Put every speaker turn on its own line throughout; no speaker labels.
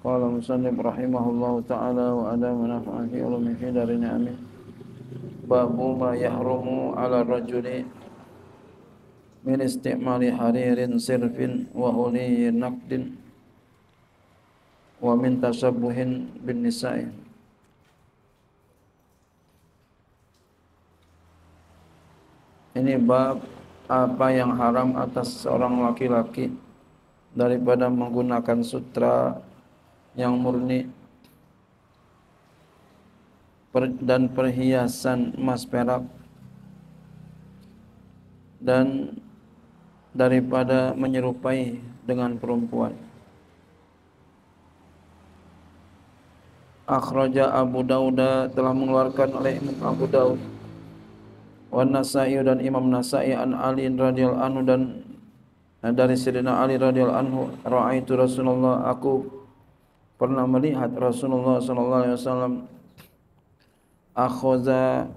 Qala musallim rahimahullahu ta'ala wa ada manfa'ati ulumihi dari ni'amih Babu ma yahrumu ala sirfin wa huliyi naqdin tasabuhin bin nisa'i Ini bab apa yang haram atas seorang laki-laki daripada menggunakan sutra yang murni dan perhiasan emas perak dan daripada menyerupai dengan perempuan. Akhraja Abu Dawud telah mengeluarkan oleh Imam Abu Dawud Wan Nasa'i dan Imam Nasa'i an Ali radhiyallahu anhu dan dari Sayyidina Ali radhiyallahu anhu raaitu Rasulullah aku pernah melihat Rasulullah sallallahu alaihi wasallam akhoza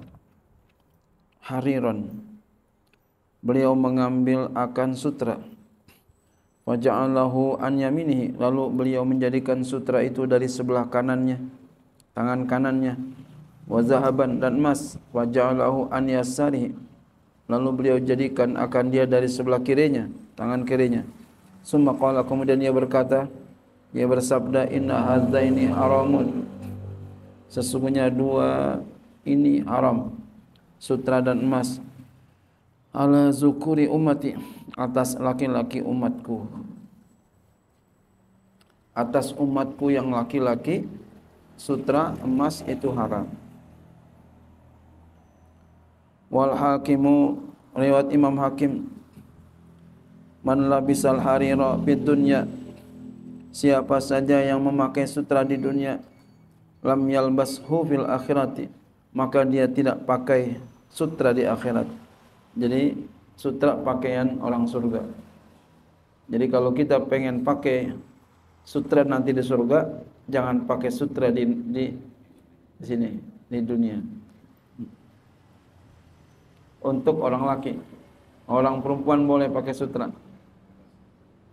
hariron beliau mengambil akan sutra waja'alahu an yaminihi lalu beliau menjadikan sutra itu dari sebelah kanannya tangan kanannya wazahaban dan emas waja'alahu an yasarihi lalu beliau jadikan akan dia dari sebelah kirinya tangan kirinya summa qala kemudian dia berkata dia bersabda inna hadza ini haramun. Sesungguhnya dua ini haram. Sutra dan emas ala zukuri ummati atas laki-laki umatku. Atas umatku yang laki-laki sutra emas itu haram. Wal hakimu riwayat Imam Hakim man labisal harira bid dunya siapa saja yang memakai sutra di dunia lam yalbashu fil akhirati maka dia tidak pakai sutra di akhirat jadi sutra pakaian orang surga jadi kalau kita pengen pakai sutra nanti di surga jangan pakai sutra di di, di sini di dunia untuk orang laki orang perempuan boleh pakai sutra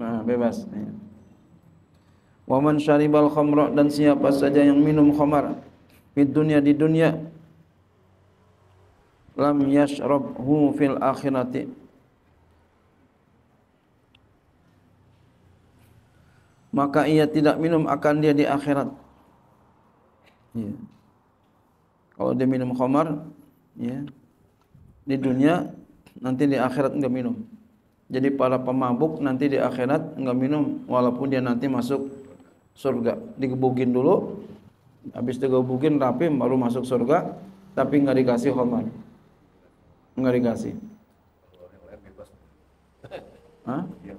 nah bebas ya. Waman syaribal khamra dan siapa saja yang minum khamar di dunia di dunia lam yashrabhu fil akhirati maka ia tidak minum akan dia di akhirat ya. kalau dia minum khamar ya di dunia nanti di akhirat enggak minum jadi para pemabuk nanti di akhirat enggak minum walaupun dia nanti masuk surga digebukin dulu habis digebukin rapi baru masuk surga tapi nggak dikasih hormat nggak dikasih Hah? yang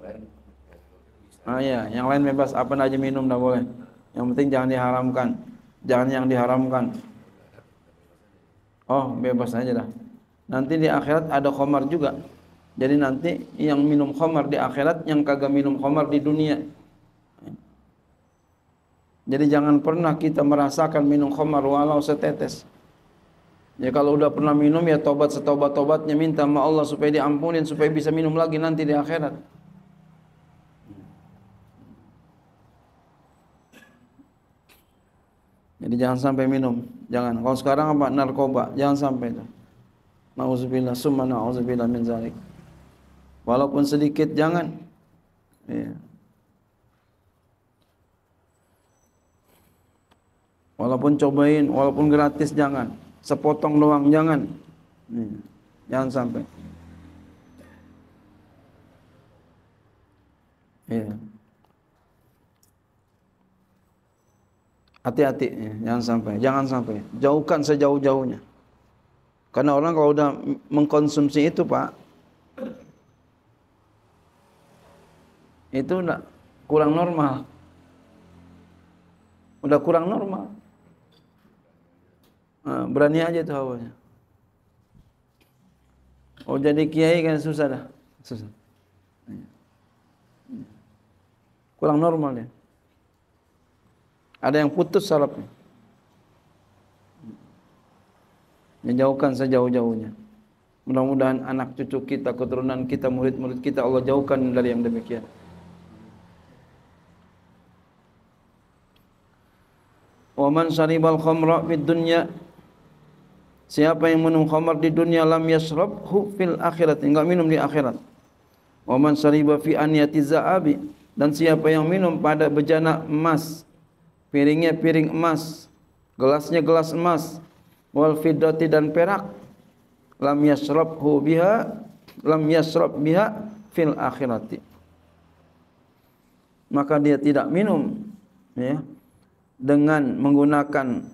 ah ya yang lain bebas apa aja minum dah boleh yang penting jangan diharamkan jangan yang diharamkan oh bebas aja dah nanti di akhirat ada khomar juga jadi nanti yang minum khomar di akhirat yang kagak minum khomar di dunia jadi jangan pernah kita merasakan minum khamar walau setetes. Ya kalau udah pernah minum ya tobat setobat-tobatnya minta sama Allah supaya diampunin supaya bisa minum lagi nanti di akhirat. Jadi jangan sampai minum, jangan. Kalau sekarang apa narkoba, jangan sampai itu. Nauzubillah summa nauzubillah min zalik. Walaupun sedikit jangan. Ya. Walaupun cobain, walaupun gratis jangan. Sepotong doang jangan. jangan sampai. Iya. Hati-hati, ya, jangan sampai, jangan sampai. Jauhkan sejauh-jauhnya. Karena orang kalau udah mengkonsumsi itu, Pak, itu udah kurang normal. Udah kurang normal. Ah, berani aja tuh awalnya. Oh jadi kiai kan susah dah. Susah. Iya. Kurang normal ya. Ada yang putus salapnya. Menjauhkan sejauh-jauhnya. Mudah-mudahan anak cucu kita, keturunan kita, murid-murid kita Allah jauhkan dari yang demikian. Wa man syaribal khamra fid dunya Siapa yang minum khamar di dunia lam hu fil akhirat, enggak minum di akhirat. Wa man shariba fi aniyati za'abi dan siapa yang minum pada bejana emas, piringnya piring emas, gelasnya gelas emas, wal fiddati dan perak, lam hu biha lam yasrab biha fil akhirati. Maka dia tidak minum ya dengan menggunakan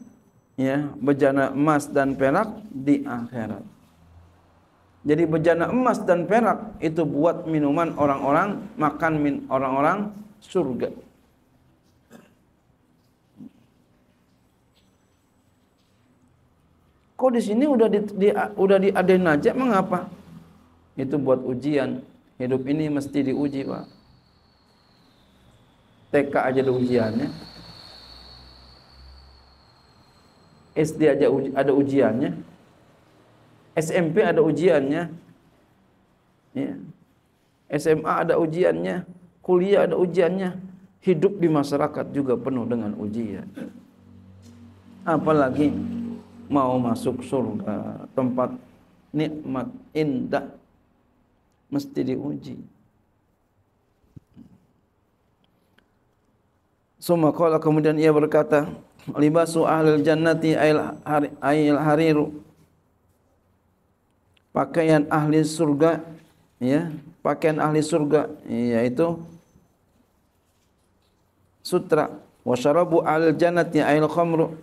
ya bejana emas dan perak di akhirat. Jadi bejana emas dan perak itu buat minuman orang-orang, makan min orang-orang surga. Kok di sini udah di, di udah diadain aja mengapa? Itu buat ujian. Hidup ini mesti diuji, Pak. TK aja ada ujiannya. SD aja ada ujiannya, SMP ada ujiannya, ya. SMA ada ujiannya, kuliah ada ujiannya, hidup di masyarakat juga penuh dengan ujian. Apalagi mau masuk surga, tempat nikmat indah mesti diuji. Semua kalau kemudian ia berkata, libasu ahlil jannati ail ail hariru pakaian ahli surga ya pakaian ahli surga yaitu sutra wasyarabu al jannati ail khamru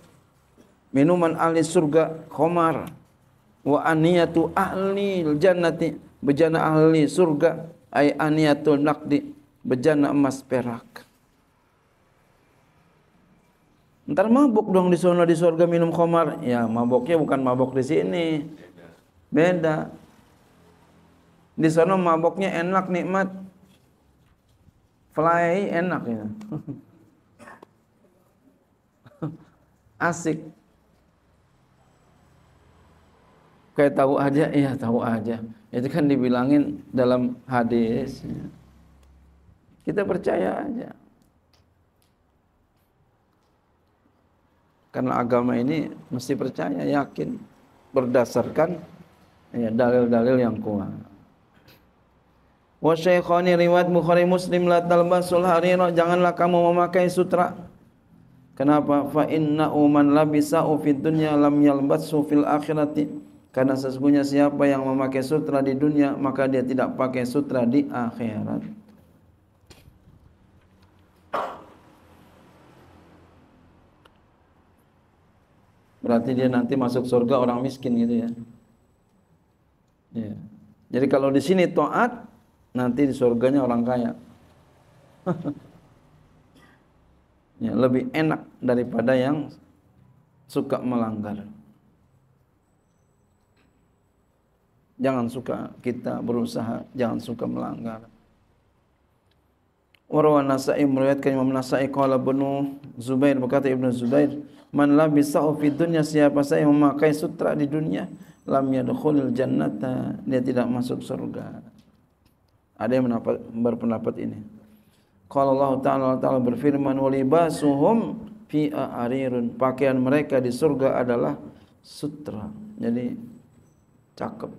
minuman ahli surga khamar wa aniyatu ahli jannati bejana ahli surga ay aniyatul naqdi bejana emas perak Ntar mabuk dong di sana di surga minum khamar. Ya, maboknya bukan mabok di sini. Beda. Di sana maboknya enak nikmat. Fly enak ya. Asik. Kayak tahu aja, iya tahu aja. Itu kan dibilangin dalam hadis. Ya. Kita percaya aja. Karena agama ini mesti percaya, yakin berdasarkan ya, dalil-dalil yang kuat. Wa syaikhani riwayat Bukhari Muslim la talbasul harira janganlah kamu memakai sutra. Kenapa? Fa inna uman labisa fid dunya lam yalbasu sufil akhirati. Karena sesungguhnya siapa yang memakai sutra di dunia maka dia tidak pakai sutra di akhirat. Berarti dia nanti masuk surga orang miskin gitu ya. ya. Jadi kalau di sini taat, nanti di surganya orang kaya. ya, lebih enak daripada yang suka melanggar. Jangan suka kita berusaha, jangan suka melanggar. Warwan Nasa'i meriwayatkan Imam Nasa'i qala Ibnu Zubair berkata Ibnu Zubair man labisahu fid dunya siapa saja yang memakai sutra di dunia lam yadkhulil jannata dia tidak masuk surga ada yang mendapat, berpendapat ini kalau Allah taala Allah taala berfirman walibasuhum fi arirun pakaian mereka di surga adalah sutra jadi cakep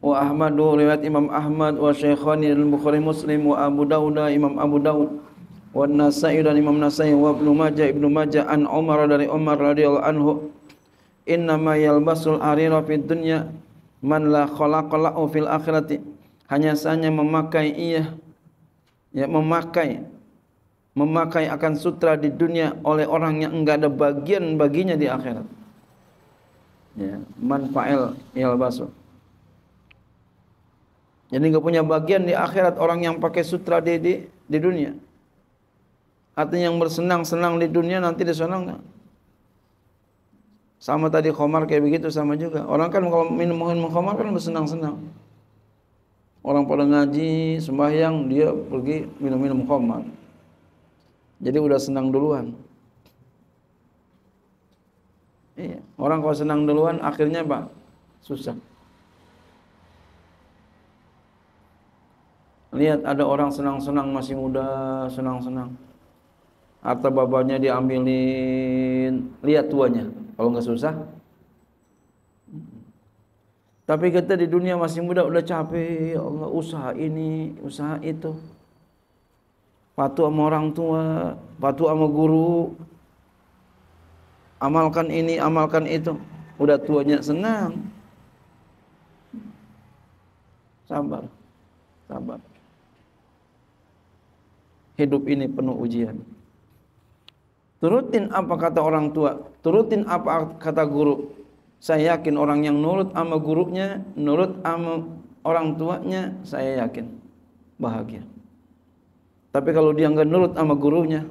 wa ahmad riwayat Imam Ahmad wa Syekhani al-Bukhari Muslim wa Abu Dawud Imam Abu Daud. Wan Nasai dan Imam Nasai wa Ibnu Majah Ibnu Majah an Umar dari Umar radhiyallahu anhu innama yalbasul arira fid dunya man la khalaqa fil akhirati hanya saja memakai ia ya memakai memakai akan sutra di dunia oleh orang yang enggak ada bagian baginya di akhirat ya man fa'il yalbasul jadi enggak punya bagian di akhirat orang yang pakai sutra di di, di dunia Artinya yang bersenang-senang di dunia nanti di sana enggak. Sama tadi khomar kayak begitu sama juga. Orang kan kalau minum minum khomar kan bersenang-senang. Orang pada ngaji, sembahyang, dia pergi minum-minum khomar. Jadi udah senang duluan. Iya. Orang kalau senang duluan akhirnya pak susah. Lihat ada orang senang-senang masih muda, senang-senang harta bapaknya diambilin lihat tuanya kalau nggak susah tapi kita di dunia masih muda udah capek ya Allah usaha ini usaha itu patuh sama orang tua patuh sama guru amalkan ini amalkan itu udah tuanya senang sabar sabar hidup ini penuh ujian Turutin apa kata orang tua, turutin apa kata guru. Saya yakin orang yang nurut sama gurunya, nurut sama orang tuanya, saya yakin bahagia. Tapi kalau dia nggak nurut sama gurunya,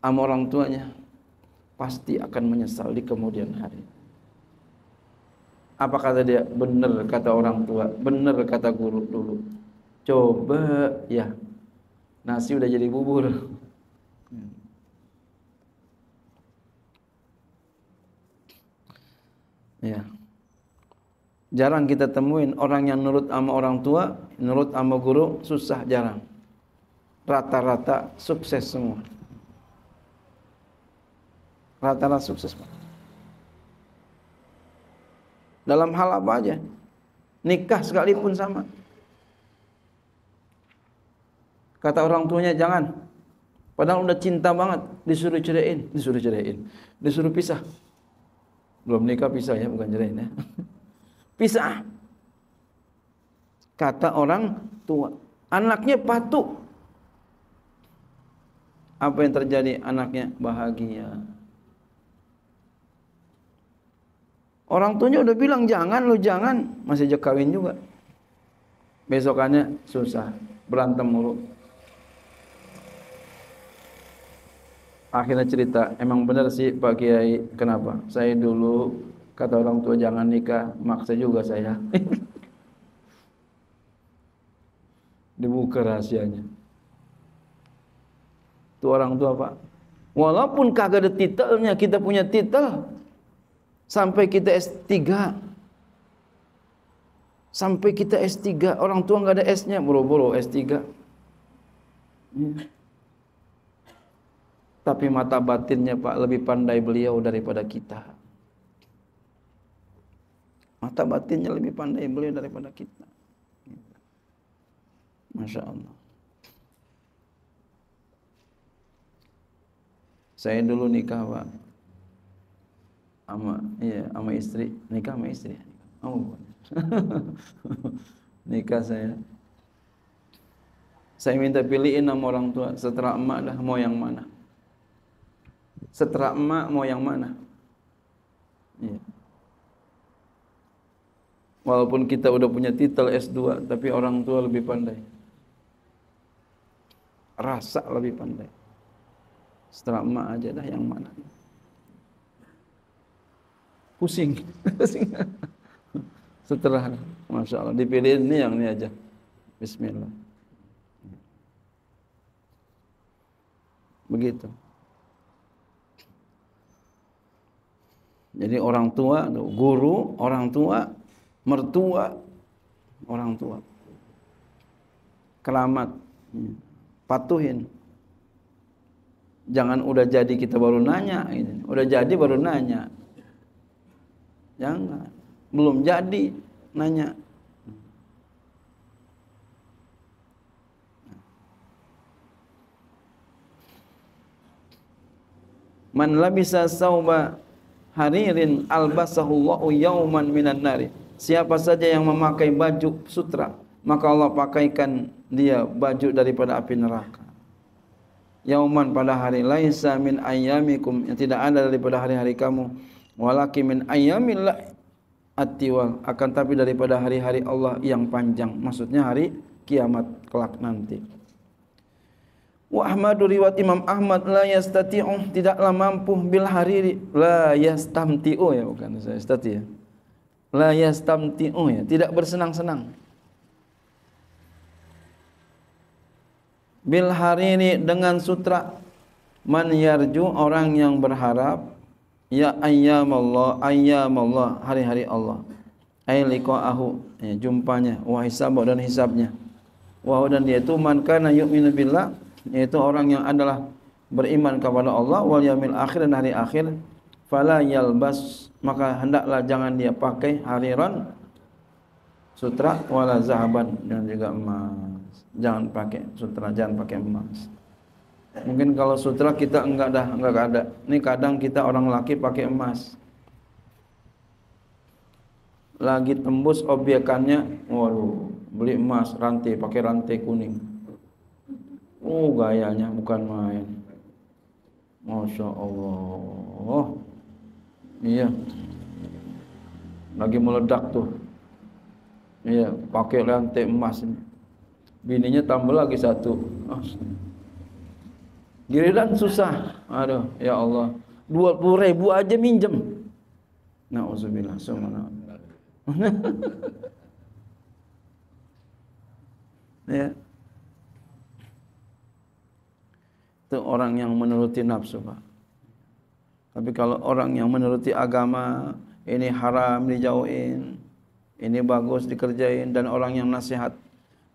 sama orang tuanya, pasti akan menyesal di kemudian hari. Apa kata dia? Benar kata orang tua, benar kata guru dulu. Coba ya, nasi udah jadi bubur. Hmm. Ya. Jarang kita temuin orang yang nurut sama orang tua, nurut sama guru, susah jarang. Rata-rata sukses semua. Rata-rata sukses. Dalam hal apa aja? Nikah sekalipun sama. Kata orang tuanya jangan. Padahal udah cinta banget, disuruh ceraiin, disuruh ceraiin, disuruh pisah. Belum nikah pisah ya, bukan cerai ya. pisah. Kata orang tua, anaknya patuh. Apa yang terjadi? Anaknya bahagia. Orang tuanya udah bilang jangan lu jangan, masih aja kawin juga. Besokannya susah, berantem mulu. akhirnya cerita emang benar sih Pak Kiai kenapa saya dulu kata orang tua jangan nikah maksa juga saya dibuka rahasianya itu orang tua Pak walaupun kagak ada titelnya kita punya titel sampai kita S3 sampai kita S3 orang tua nggak ada S-nya buru-buru S3 hmm. Tapi mata batinnya Pak lebih pandai beliau daripada kita. Mata batinnya lebih pandai beliau daripada kita. Masya Allah. Saya dulu nikah Pak. Sama, iya, sama istri. Nikah sama istri. Oh, nikah saya. Saya minta pilihin sama orang tua setelah emak dah mau yang mana. Setelah emak mau yang mana? Ya. Walaupun kita udah punya titel S2, tapi orang tua lebih pandai. Rasa lebih pandai. Setelah emak aja dah yang mana. Pusing. Setelah, Masya Allah, dipilih ini yang ini aja. Bismillah. Begitu. Jadi orang tua, guru, orang tua, mertua, orang tua. Keramat, hmm. patuhin. Jangan udah jadi kita baru nanya, gitu. udah jadi baru nanya. Jangan, belum jadi nanya. Man labisa sauba haririn albasahullahu yauman minan nari. Siapa saja yang memakai baju sutra, maka Allah pakaikan dia baju daripada api neraka. Yauman pada hari laisa min ayyamikum yang tidak ada daripada hari-hari kamu, walakin min ayyamil atiwal akan tapi daripada hari-hari Allah yang panjang, maksudnya hari kiamat kelak nanti wa Ahmadu riwayat Imam Ahmad la yastati'u tidaklah mampu bil hariri la yastamti'u ya bukan saya istati ya la yastamti'u ya tidak bersenang-senang bil hariri dengan sutra man yarju orang yang berharap ya ayyam Allah ayyam Allah hari-hari Allah ay liqa'ahu ya, jumpanya wa hisabu dan hisabnya wa dan dia itu man kana yu'minu billah yaitu orang yang adalah beriman kepada Allah wal yamil akhir dan hari akhir fala yalbas maka hendaklah jangan dia pakai hariran sutra wala zahaban dan juga emas jangan pakai sutra jangan pakai emas mungkin kalau sutra kita enggak dah enggak ada ini kadang kita orang laki pakai emas lagi tembus obyekannya waduh beli emas rantai pakai rantai kuning Oh gayanya bukan main. Masya Allah. Iya. Lagi meledak tuh. Iya, pakai lantai emas. ini, Bininya tambah lagi satu. Giliran susah. Aduh, ya Allah. 20 ribu aja minjem. Na'udzubillah. subhanallah. ya. itu orang yang menuruti nafsu Pak. Tapi kalau orang yang menuruti agama, ini haram dijauhin, ini bagus dikerjain dan orang yang nasihat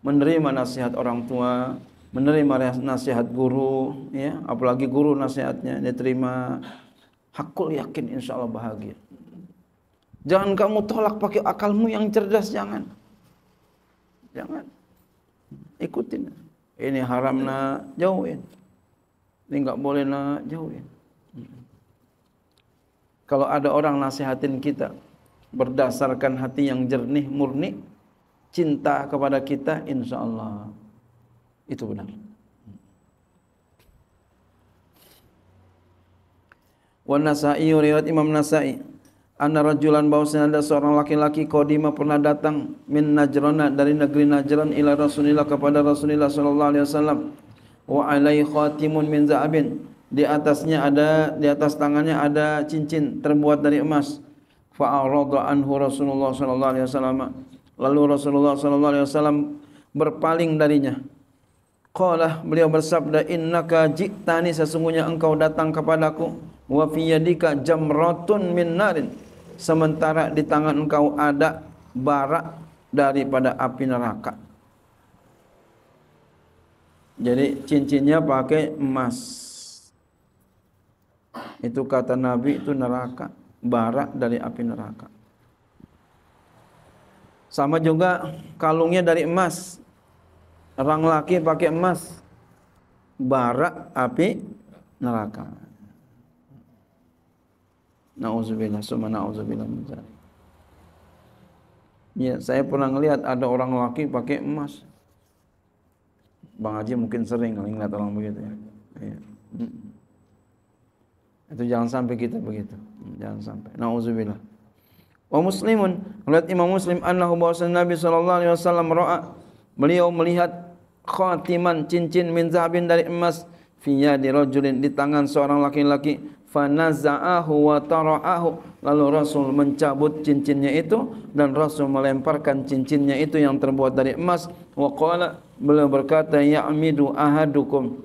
menerima nasihat orang tua, menerima nasihat guru, ya, apalagi guru nasihatnya diterima, hakul yakin insya Allah bahagia. Jangan kamu tolak pakai akalmu yang cerdas, jangan. Jangan. Ikutin. Ini haram nak jauhin. Ini nggak boleh lah jauhin. Ya. Kalau ada orang nasihatin kita berdasarkan hati yang jernih murni, cinta kepada kita, insya Allah itu benar. Wa Nasa'i riwayat Imam Nasa'i anna rajulan bahwasanya ada seorang laki-laki Qadima pernah datang min Najrana dari negeri Najran ila Rasulillah kepada Rasulillah sallallahu alaihi wasallam wa alai khatimun min zaabin. di atasnya ada di atas tangannya ada cincin terbuat dari emas fa anhu Rasulullah sallallahu alaihi wasallam lalu Rasulullah sallallahu alaihi wasallam berpaling darinya Qalah beliau bersabda innaka ji'tani sesungguhnya engkau datang kepadaku wa fi yadika jamratun min narin sementara di tangan engkau ada bara daripada api neraka jadi cincinnya pakai emas. Itu kata Nabi itu neraka, barak dari api neraka. Sama juga kalungnya dari emas. Orang laki pakai emas, barak api neraka. Nauzubillah, summa nauzubillah Ya, saya pernah melihat ada orang laki pakai emas Bang Haji mungkin sering kalau orang begitu ya. ya. Itu jangan sampai kita begitu. Hmm, jangan sampai. Nauzubillah. Wa muslimun melihat Imam Muslim annahu bahwasan Nabi sallallahu alaihi wasallam ra'a beliau melihat khatiman cincin min zahabin dari emas fi yadi rajulin di tangan seorang laki-laki fanaza'ahu wa tara'ahu lalu Rasul mencabut cincinnya itu dan Rasul melemparkan cincinnya itu yang terbuat dari emas wa qala Beliau berkata ya'midu ahadukum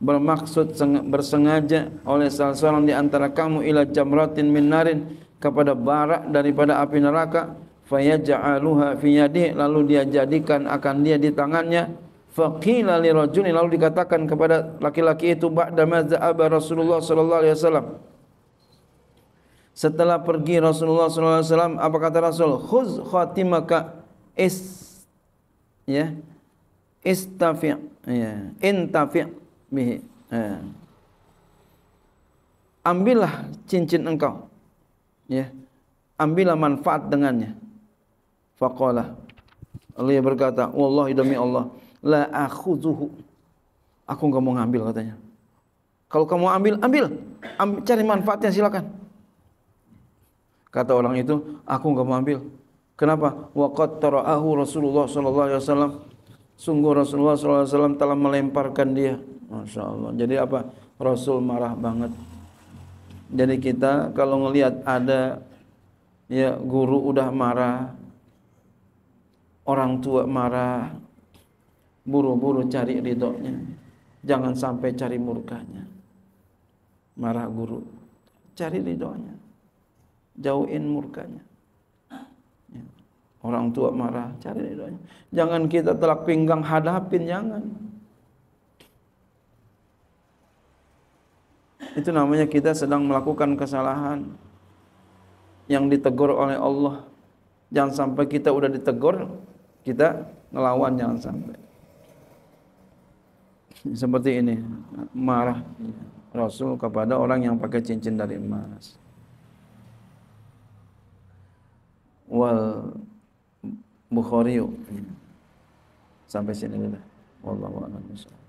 bermaksud bersengaja oleh salah seorang di antara kamu ila jamratin min narin kepada barak daripada api neraka fayaj'aluha fi yadihi lalu dia jadikan akan dia di tangannya faqila li lalu dikatakan kepada laki-laki itu ba'da ma za'aba Rasulullah sallallahu alaihi wasallam setelah pergi Rasulullah sallallahu alaihi wasallam apa kata Rasul khuz khatimaka is ya istafi' ya intafi' bihi ya. ambillah cincin engkau ya ambillah manfaat dengannya faqala Allah berkata wallahi demi Allah la akhuzuhu aku enggak mau ngambil katanya kalau kamu ambil ambil, ambil cari manfaatnya silakan kata orang itu aku enggak mau ambil kenapa waqad tara'ahu Rasulullah sallallahu alaihi wasallam sungguh Rasulullah SAW telah melemparkan dia Masya Allah jadi apa Rasul marah banget jadi kita kalau ngelihat ada ya guru udah marah orang tua marah buru-buru cari ridhonya jangan sampai cari murkanya marah guru cari ridhonya jauhin murkanya Orang tua marah, cari ridhonya. Jangan kita telak pinggang hadapin, jangan. Itu namanya kita sedang melakukan kesalahan yang ditegur oleh Allah. Jangan sampai kita udah ditegur, kita ngelawan jangan sampai. Seperti ini, marah Rasul kepada orang yang pakai cincin dari emas. Wal Bukhari sampai sini dulu wallahu a'lam